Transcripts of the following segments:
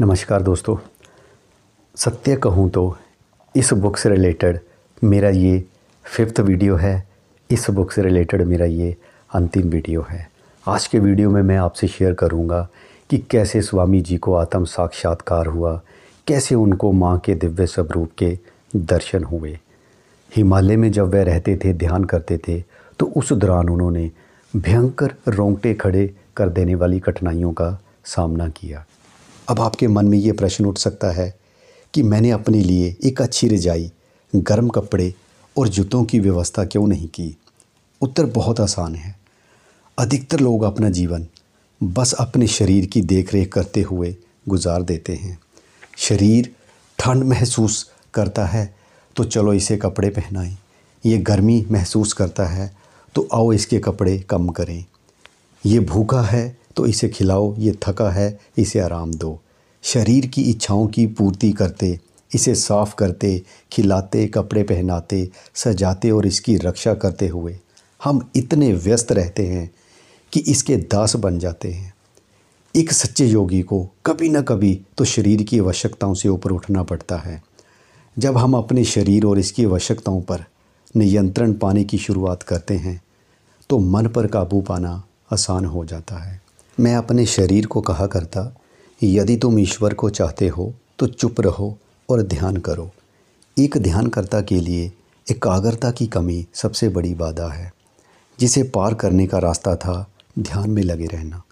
नमस्कार दोस्तों सत्य कहूँ तो इस बुक से रिलेटेड मेरा ये फिफ्थ वीडियो है इस बुक से रिलेटेड मेरा ये अंतिम वीडियो है आज के वीडियो में मैं आपसे शेयर करूँगा कि कैसे स्वामी जी को आत्म साक्षात्कार हुआ कैसे उनको माँ के दिव्य स्वरूप के दर्शन हुए हिमालय में जब वह रहते थे ध्यान करते थे तो उस दौरान उन्होंने भयंकर रोंगटे खड़े कर देने वाली कठिनाइयों का सामना किया अब आपके मन में ये प्रश्न उठ सकता है कि मैंने अपने लिए एक अच्छी रजाई गर्म कपड़े और जूतों की व्यवस्था क्यों नहीं की उत्तर बहुत आसान है अधिकतर लोग अपना जीवन बस अपने शरीर की देखरेख करते हुए गुजार देते हैं शरीर ठंड महसूस करता है तो चलो इसे कपड़े पहनाएं ये गर्मी महसूस करता है तो आओ इसके कपड़े कम करें ये भूखा है तो इसे खिलाओ ये थका है इसे आराम दो शरीर की इच्छाओं की पूर्ति करते इसे साफ करते खिलाते कपड़े पहनाते सजाते और इसकी रक्षा करते हुए हम इतने व्यस्त रहते हैं कि इसके दास बन जाते हैं एक सच्चे योगी को कभी ना कभी तो शरीर की आवश्यकताओं से ऊपर उठना पड़ता है जब हम अपने शरीर और इसकी आवश्यकताओं पर नियंत्रण पाने की शुरुआत करते हैं तो मन पर काबू पाना आसान हो जाता है मैं अपने शरीर को कहा करता यदि तुम ईश्वर को चाहते हो तो चुप रहो और ध्यान करो एक ध्यानकर्ता के लिए एकाग्रता की कमी सबसे बड़ी बाधा है जिसे पार करने का रास्ता था ध्यान में लगे रहना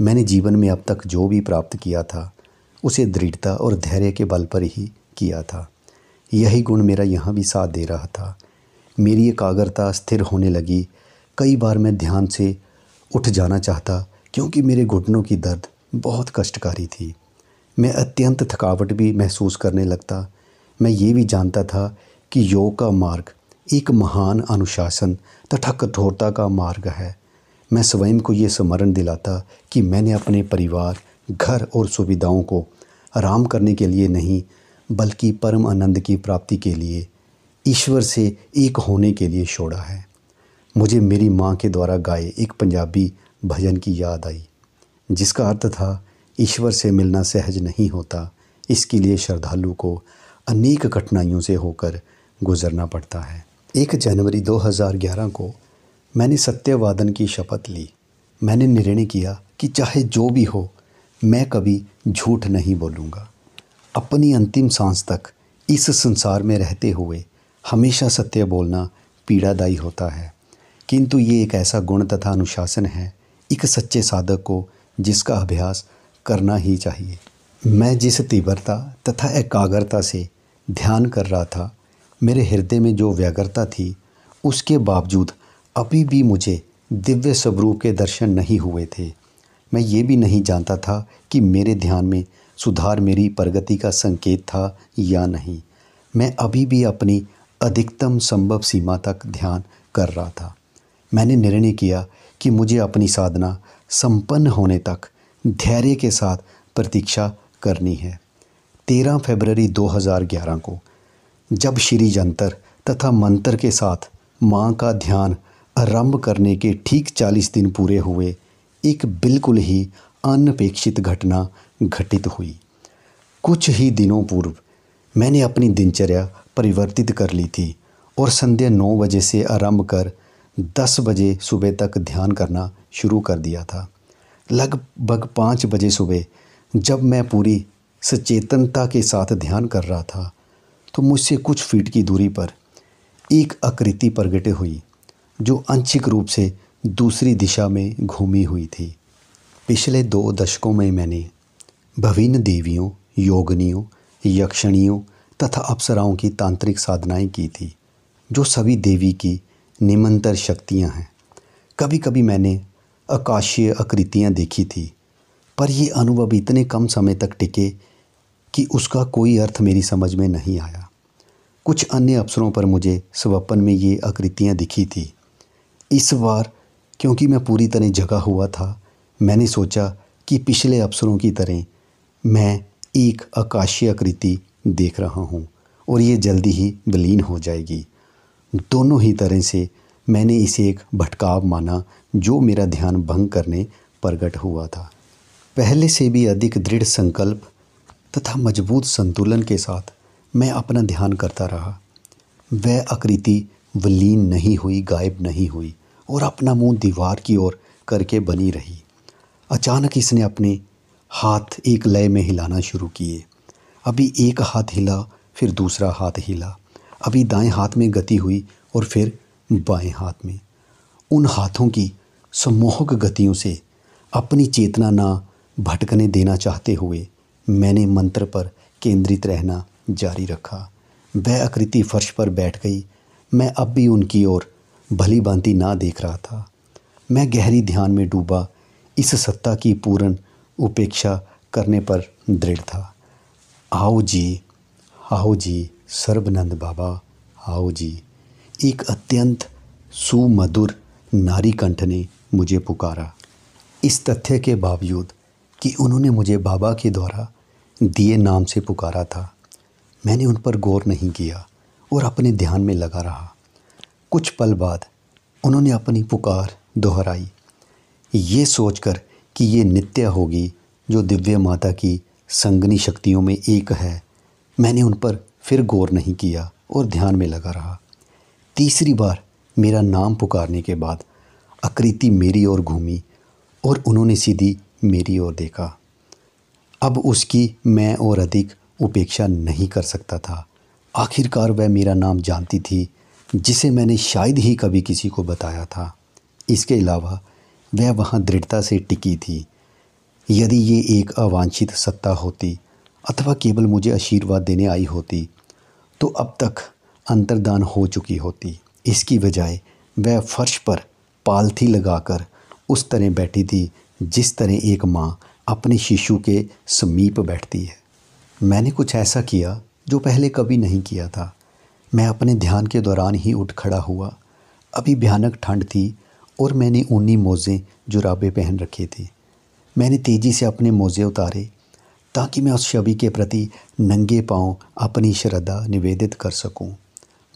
मैंने जीवन में अब तक जो भी प्राप्त किया था उसे दृढ़ता और धैर्य के बल पर ही किया था यही गुण मेरा यहाँ भी साथ दे रहा था मेरी एकाग्रता स्थिर होने लगी कई बार मैं ध्यान से उठ जाना चाहता क्योंकि मेरे घुटनों की दर्द बहुत कष्टकारी थी मैं अत्यंत थकावट भी महसूस करने लगता मैं ये भी जानता था कि योग का मार्ग एक महान अनुशासन तथा कठोरता का मार्ग है मैं स्वयं को ये स्मरण दिलाता कि मैंने अपने परिवार घर और सुविधाओं को आराम करने के लिए नहीं बल्कि परम आनंद की प्राप्ति के लिए ईश्वर से एक होने के लिए छोड़ा है मुझे मेरी माँ के द्वारा गाए एक पंजाबी भजन की याद आई जिसका अर्थ था ईश्वर से मिलना सहज नहीं होता इसके लिए श्रद्धालु को अनेक कठिनाइयों से होकर गुजरना पड़ता है एक जनवरी 2011 को मैंने सत्यवादन की शपथ ली मैंने निर्णय किया कि चाहे जो भी हो मैं कभी झूठ नहीं बोलूँगा अपनी अंतिम सांस तक इस संसार में रहते हुए हमेशा सत्य बोलना पीड़ादायी होता है किंतु ये एक ऐसा गुण तथा अनुशासन है एक सच्चे साधक को जिसका अभ्यास करना ही चाहिए मैं जिस तीव्रता तथा एकाग्रता से ध्यान कर रहा था मेरे हृदय में जो व्यग्रता थी उसके बावजूद अभी भी मुझे दिव्य स्वरूप के दर्शन नहीं हुए थे मैं ये भी नहीं जानता था कि मेरे ध्यान में सुधार मेरी प्रगति का संकेत था या नहीं मैं अभी भी अपनी अधिकतम संभव सीमा तक ध्यान कर रहा था मैंने निर्णय किया कि मुझे अपनी साधना संपन्न होने तक धैर्य के साथ प्रतीक्षा करनी है 13 फरवरी 2011 को जब श्री जंतर तथा मंत्र के साथ माँ का ध्यान आरंभ करने के ठीक 40 दिन पूरे हुए एक बिल्कुल ही अनपेक्षित घटना घटित हुई कुछ ही दिनों पूर्व मैंने अपनी दिनचर्या परिवर्तित कर ली थी और संध्या नौ बजे से आरंभ कर दस बजे सुबह तक ध्यान करना शुरू कर दिया था लगभग पाँच बजे सुबह जब मैं पूरी सचेतनता के साथ ध्यान कर रहा था तो मुझसे कुछ फीट की दूरी पर एक आकृति प्रगट हुई जो आंशिक रूप से दूसरी दिशा में घूमी हुई थी पिछले दो दशकों में मैंने भविन्न देवियों योगनियों यक्षणियों तथा अप्सराओं की तांत्रिक साधनाएं की थी जो सभी देवी की निमंत्र शक्तियां हैं कभी कभी मैंने आकाशीय आकृतियाँ देखी थी पर ये अनुभव इतने कम समय तक टिके कि उसका कोई अर्थ मेरी समझ में नहीं आया कुछ अन्य अवसरों पर मुझे स्वपन में ये आकृतियाँ दिखी थी इस बार क्योंकि मैं पूरी तरह जगा हुआ था मैंने सोचा कि पिछले अवसरों की तरह मैं एक आकाशीय आकृति देख रहा हूँ और ये जल्दी ही विलीन हो जाएगी दोनों ही तरह से मैंने इसे एक भटकाव माना जो मेरा ध्यान भंग करने प्रकट हुआ था पहले से भी अधिक दृढ़ संकल्प तथा मजबूत संतुलन के साथ मैं अपना ध्यान करता रहा वह आकृति विलीन नहीं हुई गायब नहीं हुई और अपना मुंह दीवार की ओर करके बनी रही अचानक इसने अपने हाथ एक लय में हिलाना शुरू किए अभी एक हाथ हिला फिर दूसरा हाथ हिला अभी दाएं हाथ में गति हुई और फिर बाएं हाथ में उन हाथों की सम्मोहक गतियों से अपनी चेतना ना भटकने देना चाहते हुए मैंने मंत्र पर केंद्रित रहना जारी रखा वह आकृति फर्श पर बैठ गई मैं अब भी उनकी ओर भली भांति ना देख रहा था मैं गहरी ध्यान में डूबा इस सत्ता की पूर्ण उपेक्षा करने पर दृढ़ था आओ जी आओ जी सर्वनंद बाबा आओ जी एक अत्यंत सुमधुर नारी कंठ ने मुझे पुकारा इस तथ्य के बावजूद कि उन्होंने मुझे बाबा के द्वारा दिए नाम से पुकारा था मैंने उन पर गौर नहीं किया और अपने ध्यान में लगा रहा कुछ पल बाद उन्होंने अपनी पुकार दोहराई ये सोचकर कि ये नित्य होगी जो दिव्य माता की संगनी शक्तियों में एक है मैंने उन पर फिर गौर नहीं किया और ध्यान में लगा रहा तीसरी बार मेरा नाम पुकारने के बाद आकृति मेरी ओर घूमी और उन्होंने सीधी मेरी ओर देखा अब उसकी मैं और अधिक उपेक्षा नहीं कर सकता था आखिरकार वह मेरा नाम जानती थी जिसे मैंने शायद ही कभी किसी को बताया था इसके अलावा वह वहाँ दृढ़ता से टिकी थी यदि ये एक अवांछित सत्ता होती अथवा केवल मुझे आशीर्वाद देने आई होती तो अब तक अंतर्दान हो चुकी होती इसकी बजाय वह फर्श पर पालथी लगाकर उस तरह बैठी थी जिस तरह एक माँ अपने शिशु के समीप बैठती है मैंने कुछ ऐसा किया जो पहले कभी नहीं किया था मैं अपने ध्यान के दौरान ही उठ खड़ा हुआ अभी भयानक ठंड थी और मैंने ऊनी मोज़े जुराबे पहन रखे थे मैंने तेज़ी से अपने मोज़े उतारे ताकि मैं उस छवि के प्रति नंगे पाँव अपनी श्रद्धा निवेदित कर सकूं।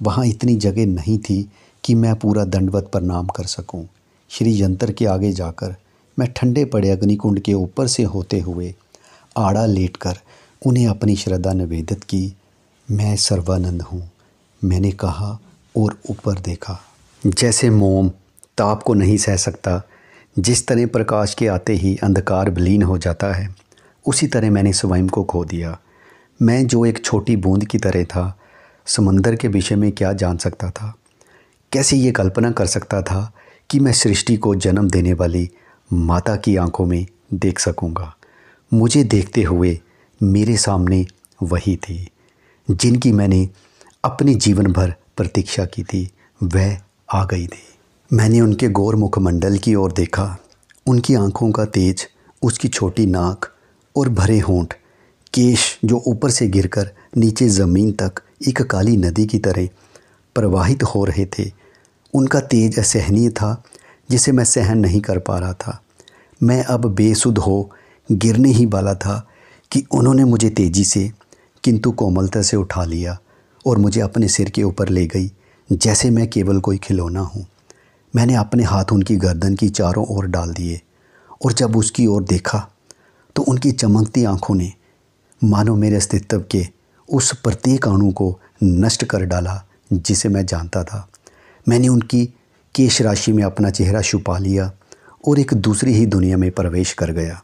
वहाँ इतनी जगह नहीं थी कि मैं पूरा दंडवत प्रणाम कर सकूं। श्री यंत्र के आगे जाकर मैं ठंडे पड़े अग्निकुंड के ऊपर से होते हुए आड़ा लेटकर उन्हें अपनी श्रद्धा निवेदित की मैं सर्वानंद हूँ मैंने कहा और ऊपर देखा जैसे मोम ताप को नहीं सह सकता जिस तरह प्रकाश के आते ही अंधकार विलीन हो जाता है उसी तरह मैंने स्वयं को खो दिया मैं जो एक छोटी बूंद की तरह था समंदर के विषय में क्या जान सकता था कैसे ये कल्पना कर सकता था कि मैं सृष्टि को जन्म देने वाली माता की आंखों में देख सकूँगा मुझे देखते हुए मेरे सामने वही थी जिनकी मैंने अपने जीवन भर प्रतीक्षा की थी वह आ गई थी मैंने उनके गौर मुखमंडल की ओर देखा उनकी आंखों का तेज उसकी छोटी नाक और भरे होंठ केश जो ऊपर से गिरकर नीचे ज़मीन तक एक काली नदी की तरह प्रवाहित हो रहे थे उनका तेज असहनीय था जिसे मैं सहन नहीं कर पा रहा था मैं अब बेसुध हो गिरने ही वाला था कि उन्होंने मुझे तेज़ी से किंतु कोमलता से उठा लिया और मुझे अपने सिर के ऊपर ले गई जैसे मैं केवल कोई खिलौना हूँ मैंने अपने हाथ उनकी गर्दन की चारों ओर डाल दिए और जब उसकी ओर देखा तो उनकी चमकती आँखों ने मानो मेरे अस्तित्व के उस प्रत्येक अणु को नष्ट कर डाला जिसे मैं जानता था मैंने उनकी केश राशि में अपना चेहरा छुपा लिया और एक दूसरी ही दुनिया में प्रवेश कर गया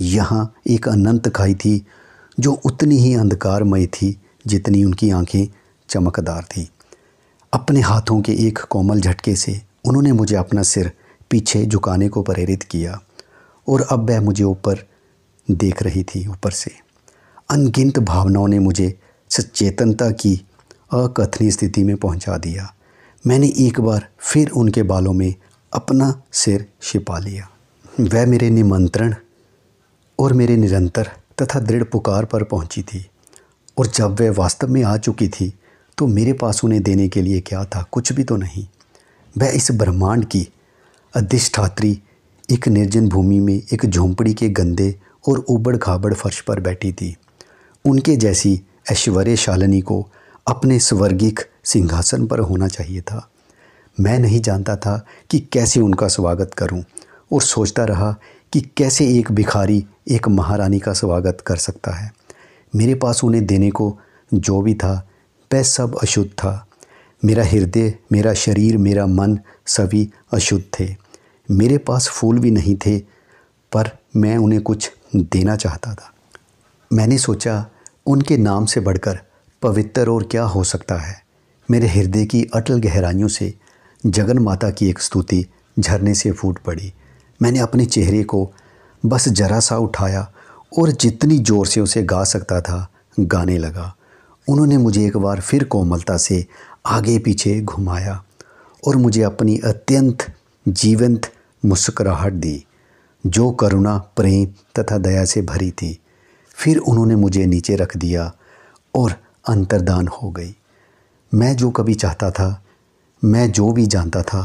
यहाँ एक अनंत खाई थी जो उतनी ही अंधकारमय थी जितनी उनकी आंखें चमकदार थी अपने हाथों के एक कोमल झटके से उन्होंने मुझे अपना सिर पीछे झुकाने को प्रेरित किया और अब वह मुझे ऊपर देख रही थी ऊपर से अनगिनत भावनाओं ने मुझे सचेतनता की अकथनीय स्थिति में पहुंचा दिया मैंने एक बार फिर उनके बालों में अपना सिर छिपा लिया वह मेरे निमंत्रण और मेरे निरंतर तथा दृढ़ पुकार पर पहुंची थी और जब वह वास्तव में आ चुकी थी तो मेरे पास उन्हें देने के लिए क्या था कुछ भी तो नहीं वह इस ब्रह्मांड की अधिष्ठात्री एक निर्जन भूमि में एक झोंपड़ी के गंदे और उबड़ खाबड़ फर्श पर बैठी थी उनके जैसी ऐश्वर्य शालिनी को अपने स्वर्गिक सिंहासन पर होना चाहिए था मैं नहीं जानता था कि कैसे उनका स्वागत करूं और सोचता रहा कि कैसे एक भिखारी एक महारानी का स्वागत कर सकता है मेरे पास उन्हें देने को जो भी था वह सब अशुद्ध था मेरा हृदय मेरा शरीर मेरा मन सभी अशुद्ध थे मेरे पास फूल भी नहीं थे पर मैं उन्हें कुछ देना चाहता था मैंने सोचा उनके नाम से बढ़कर पवित्र और क्या हो सकता है मेरे हृदय की अटल गहराइयों से जगन माता की एक स्तुति झरने से फूट पड़ी मैंने अपने चेहरे को बस जरा सा उठाया और जितनी ज़ोर से उसे गा सकता था गाने लगा उन्होंने मुझे एक बार फिर कोमलता से आगे पीछे घुमाया और मुझे अपनी अत्यंत जीवंत मुस्कराहट दी जो करुणा प्रेम तथा दया से भरी थी फिर उन्होंने मुझे नीचे रख दिया और अंतर्दान हो गई मैं जो कभी चाहता था मैं जो भी जानता था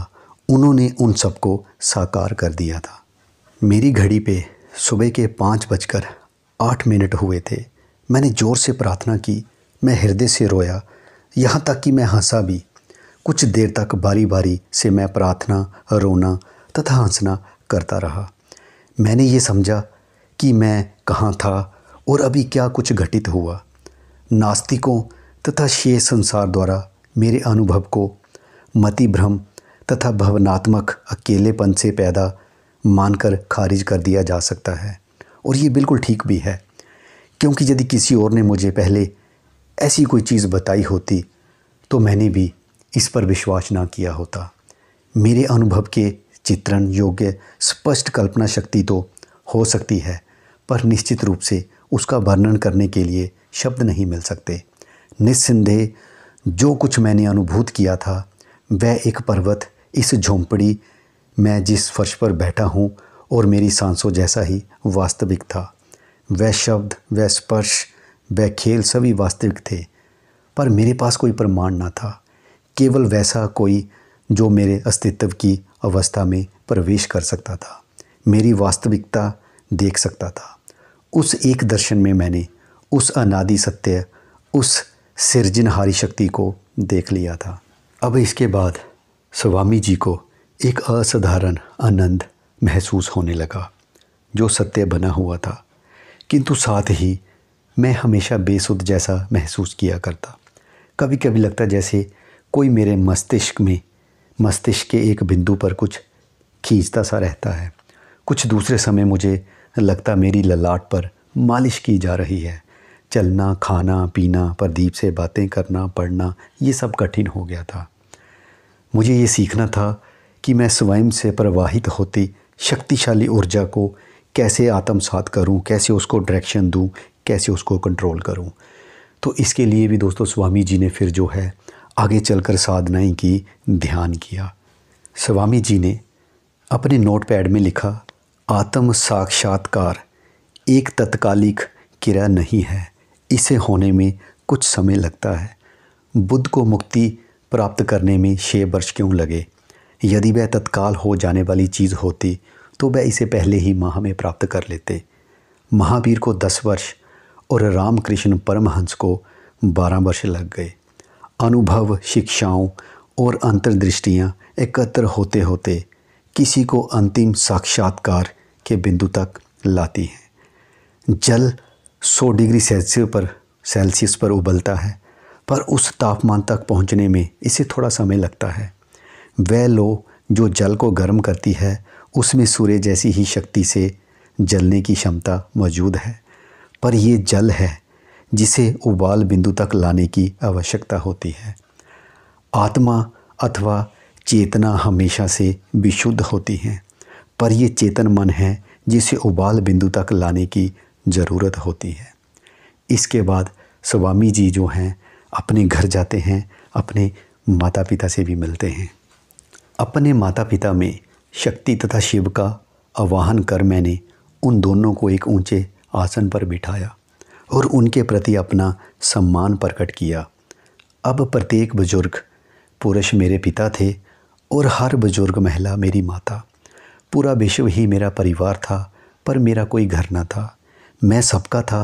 उन्होंने उन सबको साकार कर दिया था मेरी घड़ी पे सुबह के पाँच बजकर आठ मिनट हुए थे मैंने ज़ोर से प्रार्थना की मैं हृदय से रोया यहाँ तक कि मैं हंसा भी कुछ देर तक बारी बारी से मैं प्रार्थना रोना तथा हंसना करता रहा मैंने ये समझा कि मैं कहाँ था और अभी क्या कुछ घटित हुआ नास्तिकों तथा शेष संसार द्वारा मेरे अनुभव को मति भ्रम तथा भवनात्मक अकेलेपन से पैदा मानकर खारिज कर दिया जा सकता है और ये बिल्कुल ठीक भी है क्योंकि यदि किसी और ने मुझे पहले ऐसी कोई चीज़ बताई होती तो मैंने भी इस पर विश्वास ना किया होता मेरे अनुभव के चित्रण योग्य स्पष्ट कल्पना शक्ति तो हो सकती है पर निश्चित रूप से उसका वर्णन करने के लिए शब्द नहीं मिल सकते निस्संदेह जो कुछ मैंने अनुभूत किया था वह एक पर्वत इस झोंपड़ी मैं जिस फर्श पर बैठा हूँ और मेरी सांसों जैसा ही वास्तविक था वह शब्द वह स्पर्श वह खेल सभी वास्तविक थे पर मेरे पास कोई प्रमाण ना था केवल वैसा कोई जो मेरे अस्तित्व की अवस्था में प्रवेश कर सकता था मेरी वास्तविकता देख सकता था उस एक दर्शन में मैंने उस अनादि सत्य उस सृजनहारी शक्ति को देख लिया था अब इसके बाद स्वामी जी को एक असाधारण आनंद महसूस होने लगा जो सत्य बना हुआ था किंतु साथ ही मैं हमेशा बेसुध जैसा महसूस किया करता कभी कभी लगता जैसे कोई मेरे मस्तिष्क में मस्तिष्क के एक बिंदु पर कुछ खींचता सा रहता है कुछ दूसरे समय मुझे लगता मेरी ललाट पर मालिश की जा रही है चलना खाना पीना प्रदीप से बातें करना पढ़ना ये सब कठिन हो गया था मुझे ये सीखना था कि मैं स्वयं से प्रवाहित होती शक्तिशाली ऊर्जा को कैसे आत्मसात करूं, कैसे उसको डायरेक्शन दूं, कैसे उसको कंट्रोल करूं। तो इसके लिए भी दोस्तों स्वामी जी ने फिर जो है आगे चलकर साधनाएं की ध्यान किया स्वामी जी ने अपने नोटपैड में लिखा आत्म साक्षात्कार एक तत्कालिक क्रिया नहीं है इसे होने में कुछ समय लगता है बुद्ध को मुक्ति प्राप्त करने में छः वर्ष क्यों लगे यदि वह तत्काल हो जाने वाली चीज़ होती तो वह इसे पहले ही माह में प्राप्त कर लेते महावीर को दस वर्ष और रामकृष्ण परमहंस को बारह वर्ष लग गए अनुभव शिक्षाओं और अंतर्दृष्टियाँ एकत्र होते होते किसी को अंतिम साक्षात्कार के बिंदु तक लाती हैं जल सौ डिग्री सेल्सियस पर सेल्सियस पर उबलता है पर उस तापमान तक पहुंचने में इसे थोड़ा समय लगता है वह लो जो जल को गर्म करती है उसमें सूर्य जैसी ही शक्ति से जलने की क्षमता मौजूद है पर यह जल है जिसे उबाल बिंदु तक लाने की आवश्यकता होती है आत्मा अथवा चेतना हमेशा से विशुद्ध होती हैं पर यह चेतन मन है जिसे उबाल बिंदु तक लाने की ज़रूरत होती है इसके बाद स्वामी जी जो हैं अपने घर जाते हैं अपने माता पिता से भी मिलते हैं अपने माता पिता में शक्ति तथा शिव का आवाहन कर मैंने उन दोनों को एक ऊंचे आसन पर बिठाया और उनके प्रति अपना सम्मान प्रकट किया अब प्रत्येक बुजुर्ग पुरुष मेरे पिता थे और हर बुजुर्ग महिला मेरी माता पूरा विश्व ही मेरा परिवार था पर मेरा कोई घर न था मैं सबका था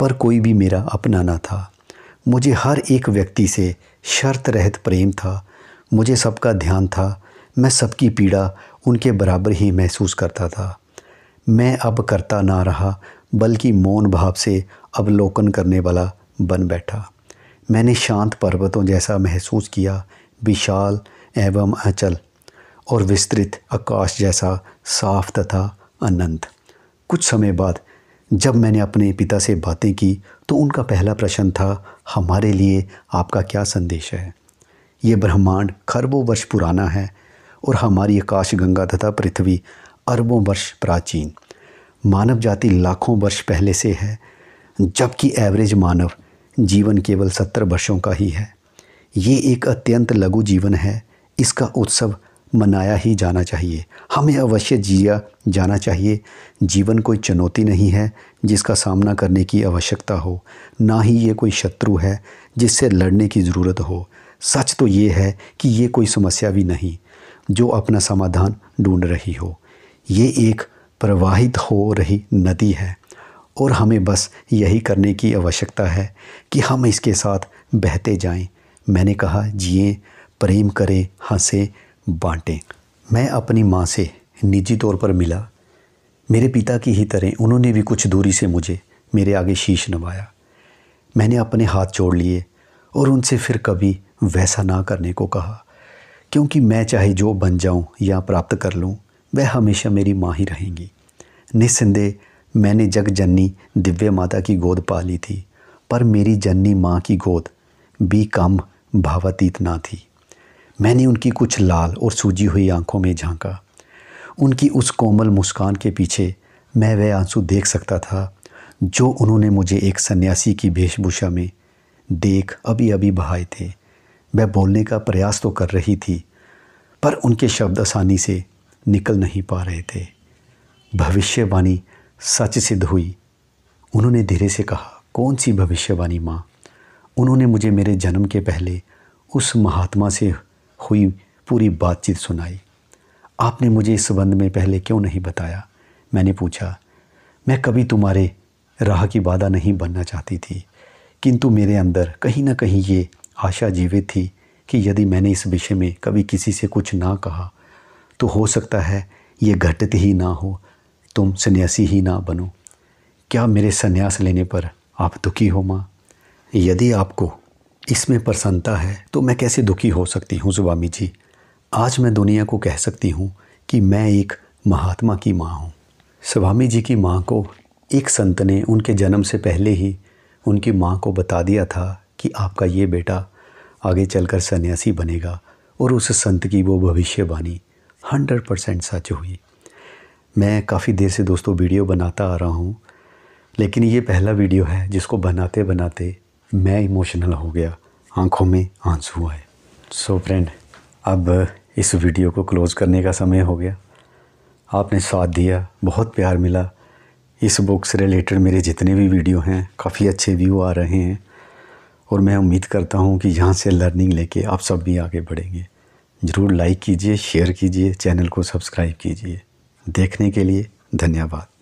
पर कोई भी मेरा अपना ना था मुझे हर एक व्यक्ति से शर्त रहित प्रेम था मुझे सबका ध्यान था मैं सबकी पीड़ा उनके बराबर ही महसूस करता था मैं अब करता ना रहा बल्कि मौन भाव से अवलोकन करने वाला बन बैठा मैंने शांत पर्वतों जैसा महसूस किया विशाल एवं अचल और विस्तृत आकाश जैसा साफ तथा अनंत कुछ समय बाद जब मैंने अपने पिता से बातें की तो उनका पहला प्रश्न था हमारे लिए आपका क्या संदेश है ये ब्रह्मांड खरबों वर्ष पुराना है और हमारी आकाश गंगा तथा पृथ्वी अरबों वर्ष प्राचीन मानव जाति लाखों वर्ष पहले से है जबकि एवरेज मानव जीवन केवल सत्तर वर्षों का ही है ये एक अत्यंत लघु जीवन है इसका उत्सव मनाया ही जाना चाहिए हमें अवश्य जिया जाना चाहिए जीवन कोई चुनौती नहीं है जिसका सामना करने की आवश्यकता हो ना ही ये कोई शत्रु है जिससे लड़ने की ज़रूरत हो सच तो ये है कि ये कोई समस्या भी नहीं जो अपना समाधान ढूंढ रही हो ये एक प्रवाहित हो रही नदी है और हमें बस यही करने की आवश्यकता है कि हम इसके साथ बहते जाएं। मैंने कहा जिए प्रेम करें हंसें बांटें मैं अपनी माँ से निजी तौर पर मिला मेरे पिता की ही तरह उन्होंने भी कुछ दूरी से मुझे मेरे आगे शीश नवाया मैंने अपने हाथ जोड़ लिए और उनसे फिर कभी वैसा ना करने को कहा क्योंकि मैं चाहे जो बन जाऊं या प्राप्त कर लूं वह हमेशा मेरी माँ ही रहेंगी निस्संदेह मैंने जग जननी दिव्य माता की गोद पा ली थी पर मेरी जननी माँ की गोद भी कम भावातीत ना थी मैंने उनकी कुछ लाल और सूजी हुई आंखों में झांका उनकी उस कोमल मुस्कान के पीछे मैं वह आंसू देख सकता था जो उन्होंने मुझे एक सन्यासी की वेशभूषा में देख अभी अभी बहाए थे वह बोलने का प्रयास तो कर रही थी पर उनके शब्द आसानी से निकल नहीं पा रहे थे भविष्यवाणी सच सिद्ध हुई उन्होंने धीरे से कहा कौन सी भविष्यवाणी माँ उन्होंने मुझे मेरे जन्म के पहले उस महात्मा से हुई पूरी बातचीत सुनाई आपने मुझे इस संबंध में पहले क्यों नहीं बताया मैंने पूछा मैं कभी तुम्हारे राह की बाधा नहीं बनना चाहती थी किंतु मेरे अंदर कहीं ना कहीं ये आशा जीवित थी कि यदि मैंने इस विषय में कभी किसी से कुछ ना कहा तो हो सकता है ये घटित ही ना हो तुम सन्यासी ही ना बनो क्या मेरे सन्यास लेने पर आप दुखी हो माँ यदि आपको इसमें प्रसन्नता है तो मैं कैसे दुखी हो सकती हूँ जुबामी जी आज मैं दुनिया को कह सकती हूँ कि मैं एक महात्मा की माँ हूँ स्वामी जी की माँ को एक संत ने उनके जन्म से पहले ही उनकी माँ को बता दिया था कि आपका ये बेटा आगे चलकर सन्यासी बनेगा और उस संत की वो भविष्यवाणी हंड्रेड परसेंट सच हुई मैं काफ़ी देर से दोस्तों वीडियो बनाता आ रहा हूँ लेकिन ये पहला वीडियो है जिसको बनाते बनाते मैं इमोशनल हो गया आंखों में आंसू आए सो so फ्रेंड अब इस वीडियो को क्लोज़ करने का समय हो गया आपने साथ दिया बहुत प्यार मिला इस बुक से रिलेटेड मेरे जितने भी वीडियो हैं काफ़ी अच्छे व्यू आ रहे हैं और मैं उम्मीद करता हूँ कि यहाँ से लर्निंग लेके आप सब भी आगे बढ़ेंगे ज़रूर लाइक कीजिए शेयर कीजिए चैनल को सब्सक्राइब कीजिए देखने के लिए धन्यवाद